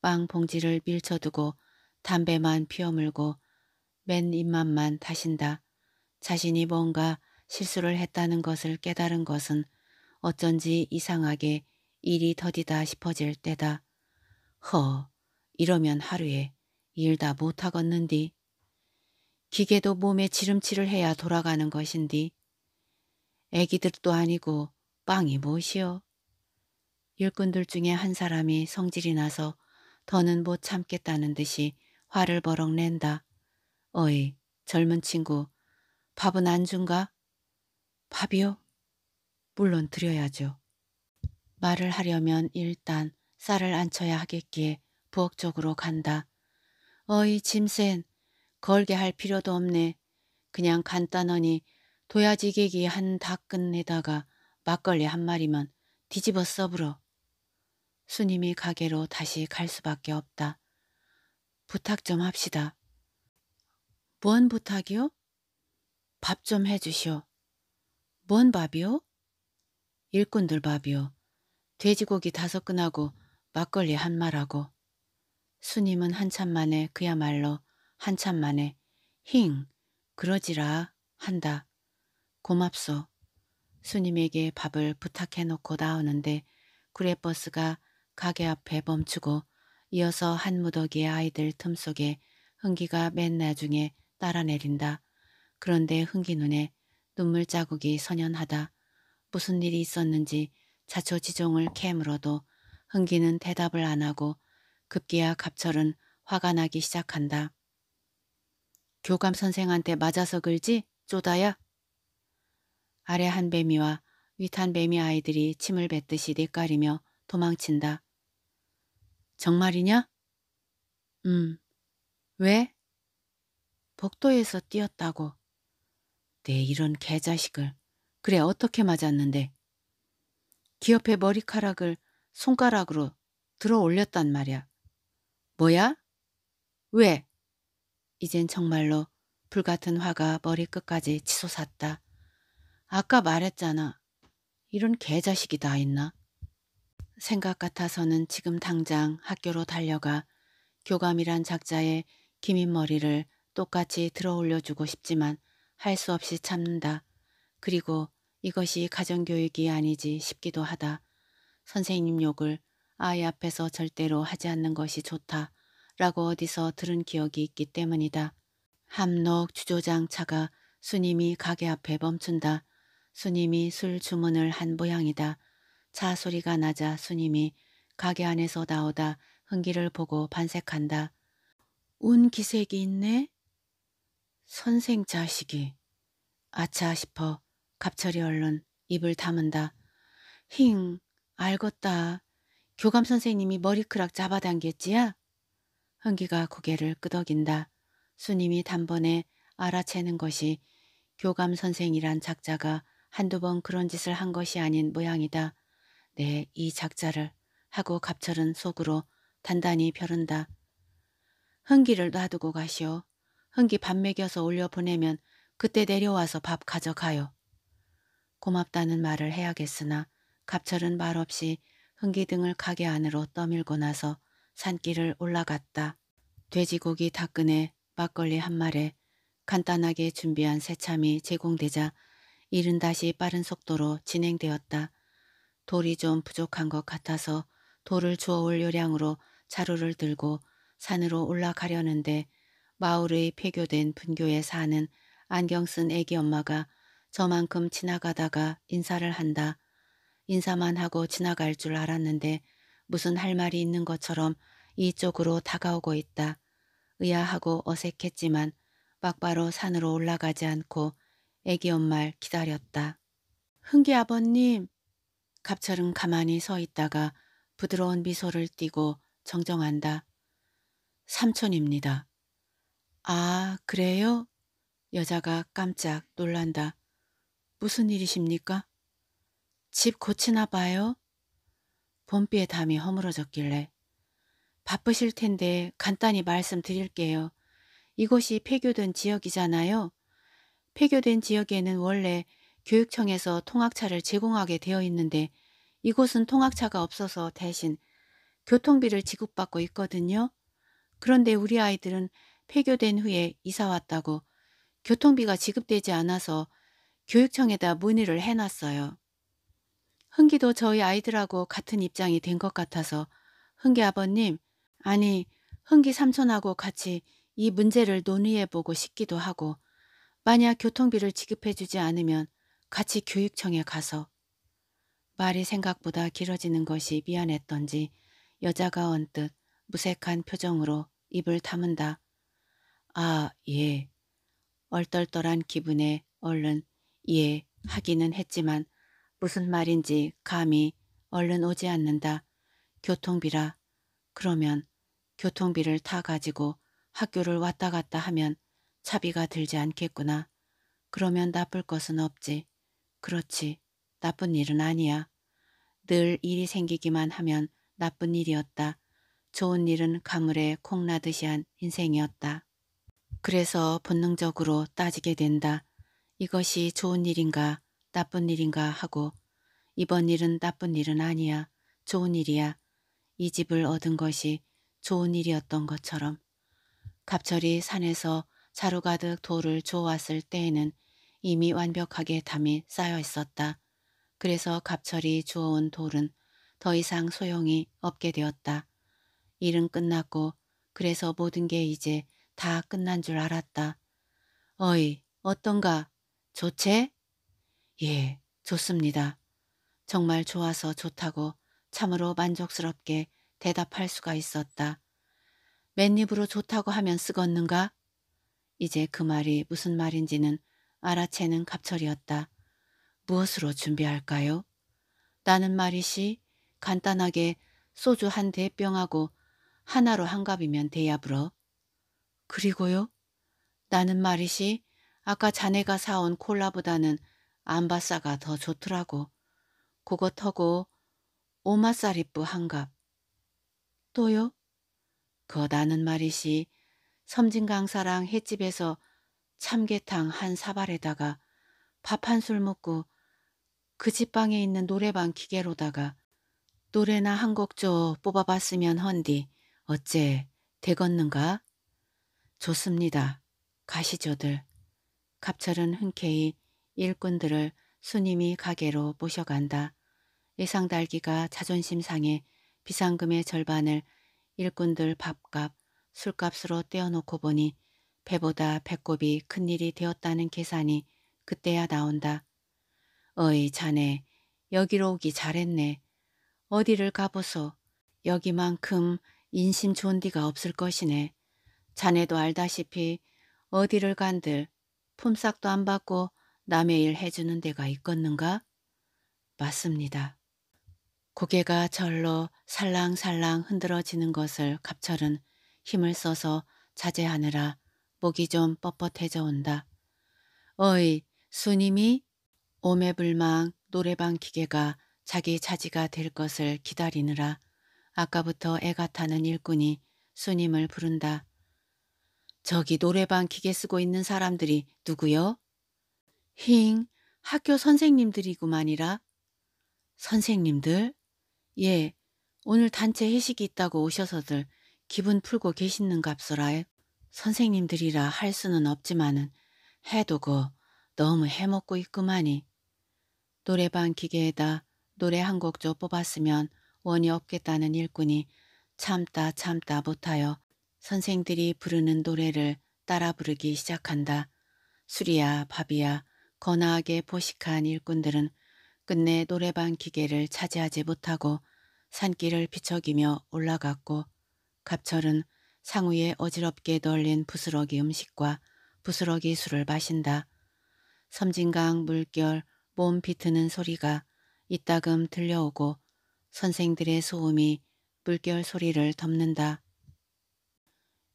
빵 봉지를 밀쳐두고 담배만 피워물고 맨 입맛만 다신다. 자신이 뭔가 실수를 했다는 것을 깨달은 것은 어쩐지 이상하게 일이 더디다 싶어질 때다. 허, 이러면 하루에 일 다 못하겄는디. 기계도 몸에 지름칠을 해야 돌아가는 것인디. 애기들도 아니고 빵이 무엇이오 일꾼들 중에 한 사람이 성질이 나서 더는 못 참겠다는 듯이 화를 버럭 낸다. 어이 젊은 친구 밥은 안 준가? 밥이요? 물론 드려야죠. 말을 하려면 일단 쌀을 안쳐야 하겠기에 부엌 쪽으로 간다. 어이 짐센 걸게 할 필요도 없네. 그냥 간단하니 도야지개기 한 닭끝내다가 막걸리 한 마리만 뒤집어 써불어. 수님이 가게로 다시 갈 수밖에 없다. 부탁 좀 합시다. 뭔 부탁이요? 밥 좀 해주시오. 뭔 밥이요? 일꾼들 밥이요. 돼지고기 다섯 근하고 막걸리 한 말하고 수님은 한참 만에 그야말로 한참 만에 힝 그러지라 한다. 고맙소. 수님에게 밥을 부탁해놓고 나오는데 구레버스가 가게 앞에 멈추고 이어서 한 무더기의 아이들 틈 속에 흥기가 맨 나중에 따라 내린다. 그런데 흥기 눈에 눈물 자국이 선연하다. 무슨 일이 있었는지 자초지종을 캐물어도 흥기는 대답을 안 하고 급기야 갑철은 화가 나기 시작한다. 교감 선생한테 맞아서 글지 쪼다야? 아래 한 뱀이와 윗한 뱀이 아이들이 침을 뱉듯이 내까리며 도망친다. 정말이냐? 음. 왜? 복도에서 뛰었다고. 내 네, 이런 개자식을. 그래 어떻게 맞았는데? 기업의 머리카락을 손가락으로 들어 올렸단 말이야. 뭐야? 왜? 이젠 정말로 불같은 화가 머리끝까지 치솟았다. 아까 말했잖아. 이런 개자식이 다 있나? 생각 같아서는 지금 당장 학교로 달려가 교감이란 작자의 기민 머리를 똑같이 들어 올려주고 싶지만 할 수 없이 참는다. 그리고 이것이 가정교육이 아니지 싶기도 하다. 선생님 욕을 아이 앞에서 절대로 하지 않는 것이 좋다 라고 어디서 들은 기억이 있기 때문이다. 함록 주조장 차가 수님이 가게 앞에 멈춘다. 수님이 술 주문을 한 모양이다. 차 소리가 나자 수님이 가게 안에서 나오다 흥기를 보고 반색한다. 운 기색이 있네? 선생 자식이. 아차 싶어 갑철이 얼른 입을 다문다. 힝 알겄다. 교감 선생님이 머리크락 잡아당겼지야? 흥기가 고개를 끄덕인다. 수님이 단번에 알아채는 것이 교감 선생이란 작자가 한두 번 그런 짓을 한 것이 아닌 모양이다. 네, 이 작자를 하고 갑철은 속으로 단단히 벼른다. 흥기를 놔두고 가시오. 흥기 밥 먹여서 올려보내면 그때 내려와서 밥 가져가요. 고맙다는 말을 해야겠으나 갑철은 말없이 흥기등을 가게 안으로 떠밀고 나서 산길을 올라갔다. 돼지고기 닭근에 막걸리 한 말에 간단하게 준비한 새참이 제공되자 일은 다시 빠른 속도로 진행되었다. 돌이 좀 부족한 것 같아서 돌을 주워올 요량으로 자루를 들고 산으로 올라가려는데 마을의 폐교된 분교에 사는 안경 쓴 애기 엄마가 저만큼 지나가다가 인사를 한다. 인사만 하고 지나갈 줄 알았는데 무슨 할 말이 있는 것처럼 이쪽으로 다가오고 있다. 의아하고 어색했지만 막바로 산으로 올라가지 않고 애기 엄마를 기다렸다. 흥기 아버님! 갑철은 가만히 서 있다가 부드러운 미소를 띠고 정정한다. 삼촌입니다. 아, 그래요? 여자가 깜짝 놀란다. 무슨 일이십니까? 집 고치나 봐요? 봄비에 담이 허물어졌길래 바쁘실 텐데 간단히 말씀드릴게요. 이곳이 폐교된 지역이잖아요. 폐교된 지역에는 원래 교육청에서 통학차를 제공하게 되어 있는데 이곳은 통학차가 없어서 대신 교통비를 지급받고 있거든요. 그런데 우리 아이들은 폐교된 후에 이사 왔다고 교통비가 지급되지 않아서 교육청에다 문의를 해놨어요. 흥기도 저희 아이들하고 같은 입장이 된 것 같아서 흥기 아버님, 아니 흥기 삼촌하고 같이 이 문제를 논의해보고 싶기도 하고 만약 교통비를 지급해주지 않으면 같이 교육청에 가서 말이 생각보다 길어지는 것이 미안했던지 여자가 언뜻 무색한 표정으로 입을 다문다. 아, 예. 얼떨떨한 기분에 얼른 예 하기는 했지만 무슨 말인지 감히 얼른 오지 않는다. 교통비라. 그러면 교통비를 다 가지고 학교를 왔다 갔다 하면 차비가 들지 않겠구나. 그러면 나쁠 것은 없지. 그렇지. 나쁜 일은 아니야. 늘 일이 생기기만 하면 나쁜 일이었다. 좋은 일은 가물에 콩나듯이 한 인생이었다. 그래서 본능적으로 따지게 된다. 이것이 좋은 일인가 나쁜 일인가 하고 이번 일은 나쁜 일은 아니야. 좋은 일이야. 이 집을 얻은 것이 좋은 일이었던 것처럼 갑철이 산에서 자루 가득 돌을 주워왔을 때에는 이미 완벽하게 담이 쌓여 있었다. 그래서 갑철이 주워온 돌은 더 이상 소용이 없게 되었다. 일은 끝났고 그래서 모든 게 이제 다 끝난 줄 알았다. 어이 어떤가? 좋채 예, 좋습니다. 정말 좋아서 좋다고 참으로 만족스럽게 대답할 수가 있었다. 맨입으로 좋다고 하면 쓰겄는가? 이제 그 말이 무슨 말인지는 알아채는 갑철이었다. 무엇으로 준비할까요? 나는 말이시 간단하게 소주 한 대병하고 하나로 한갑이면 대야불어. 그리고요? 나는 말이시 아까 자네가 사온 콜라보다는 안바싸가 더 좋더라고. 그거 터고 오마사리뿌 한갑. 또요? 그 나는 말이시 섬진강사랑 횟집에서 참게탕 한 사발에다가 밥 한 술 먹고 그 집방에 있는 노래방 기계로다가 노래나 한곡조 뽑아봤으면 헌디 어째 되겄는가? 좋습니다. 가시죠들. 갑철은 흔쾌히 일꾼들을 스님이 가게로 모셔간다. 예상달기가 자존심 상해 비상금의 절반을 일꾼들 밥값, 술값으로 떼어놓고 보니 배보다 배꼽이 큰일이 되었다는 계산이 그때야 나온다. 어이 자네 여기로 오기 잘했네. 어디를 가보소 여기만큼 인심 좋은 데가 없을 것이네. 자네도 알다시피 어디를 간들 품삯도 안 받고 남의 일 해주는 데가 있겠는가? 맞습니다. 고개가 절로 살랑살랑 흔들어지는 것을 갑철은 힘을 써서 자제하느라 목이 좀 뻣뻣해져 온다. 어이, 수님이 오매불망 노래방 기계가 자기 차지가 될 것을 기다리느라 아까부터 애가 타는 일꾼이 수님을 부른다. 저기 노래방 기계 쓰고 있는 사람들이 누구요? 힝, 학교 선생님들이구만이라. 선생님들? 예, 오늘 단체 회식이 있다고 오셔서들 기분 풀고 계시는갑소라 선생님들이라 할 수는 없지만은 해도 그 너무 해먹고 있구만이. 노래방 기계에다 노래 한곡줘 뽑았으면 원이 없겠다는 일꾼이 참다 참다 못하여 선생들이 부르는 노래를 따라 부르기 시작한다. 술이야 밥이야 거나하게 포식한 일꾼들은 끝내 노래방 기계를 차지하지 못하고 산길을 비척이며 올라갔고 갑철은 상우에 어지럽게 널린 부스러기 음식과 부스러기 술을 마신다. 섬진강 물결 몸 비트는 소리가 이따금 들려오고 선생들의 소음이 물결 소리를 덮는다.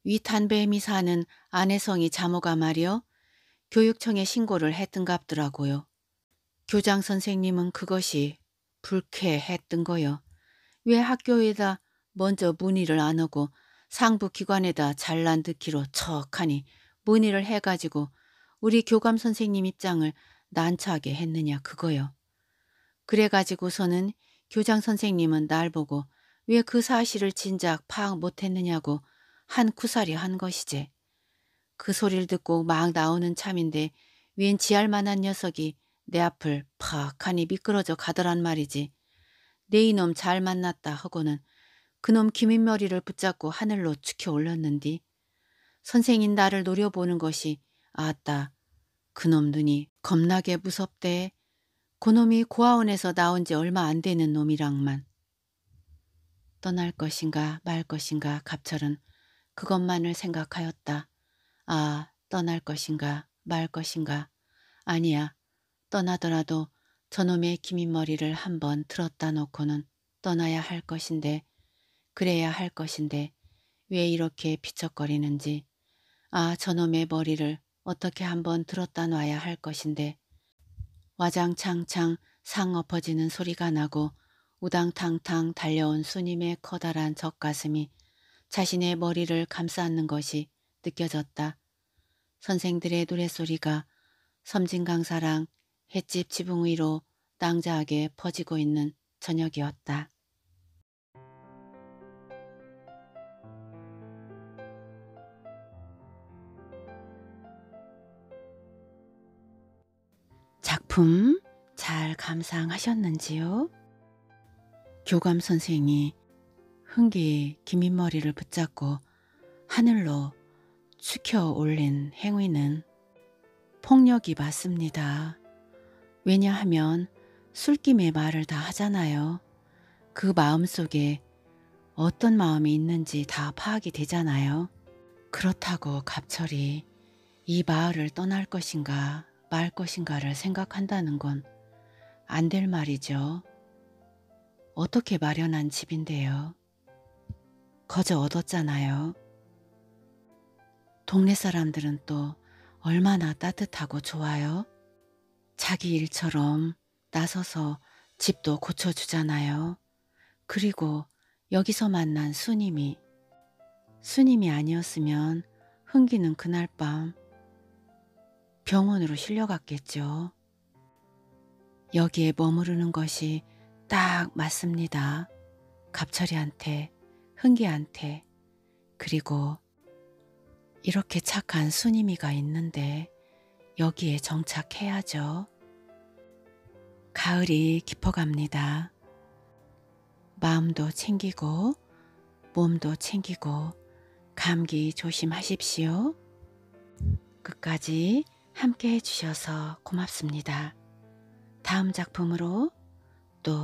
위탄뱀미 사는 아내성이 자모가 말이여 교육청에 신고를 했던갑더라고요. 교장 선생님은 그것이 불쾌했던 거요. 왜 학교에다 먼저 문의를 안 하고 상부 기관에다 잘난 듣기로 척하니 문의를 해가지고 우리 교감 선생님 입장을 난처하게 했느냐 그거요. 그래가지고서는 교장 선생님은 날 보고 왜 그 사실을 진작 파악 못했느냐고 한구사리한 것이지. 그 소리를 듣고 막 나오는 참인데 웬 지할만한 녀석이 내 앞을 팍하니 미끄러져 가더란 말이지. 내 이놈 잘 만났다 하고는 그놈 김인머리를 붙잡고 하늘로 축혀 올렸는디. 선생인 나를 노려보는 것이 아따 그놈 눈이 겁나게 무섭대. 그놈이 고아원에서 나온 지 얼마 안 되는 놈이랑만. 떠날 것인가 말 것인가 갑철은 그것만을 생각하였다. 아, 떠날 것인가 말 것인가. 아니야. 떠나더라도 저놈의 기민 머리를 한번 들었다 놓고는 떠나야 할 것인데 그래야 할 것인데 왜 이렇게 비척거리는지 아 저놈의 머리를 어떻게 한번 들었다 놔야 할 것인데 와장창창 상 엎어지는 소리가 나고 우당탕탕 달려온 수님의 커다란 젖가슴이 자신의 머리를 감싸는 것이 느껴졌다. 선생들의 노랫소리가 섬진강사랑 횟집 지붕 위로 땅자하게 퍼지고 있는 저녁이었다. 작품 잘 감상하셨는지요? 교감 선생이 흥기 김인 머리를 붙잡고 하늘로 시켜 올린 행위는 폭력이 맞습니다. 왜냐하면 술김에 말을 다 하잖아요. 그 마음속에 어떤 마음이 있는지 다 파악이 되잖아요. 그렇다고 갑철이 이 마을을 떠날 것인가 말 것인가를 생각한다는 건 안 될 말이죠. 어떻게 마련한 집인데요. 거저 얻었잖아요. 동네 사람들은 또 얼마나 따뜻하고 좋아요. 자기 일처럼 나서서 집도 고쳐주잖아요. 그리고 여기서 만난 수님이 수님이 아니었으면 흥기는 그날 밤 병원으로 실려갔겠죠. 여기에 머무르는 것이 딱 맞습니다. 갑철이한테, 흥기한테, 그리고 이렇게 착한 순임이가 있는데 여기에 정착해야죠. 가을이 깊어갑니다. 마음도 챙기고 몸도 챙기고 감기 조심하십시오. 끝까지 함께 해주셔서 고맙습니다. 다음 작품으로 또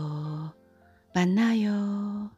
만나요.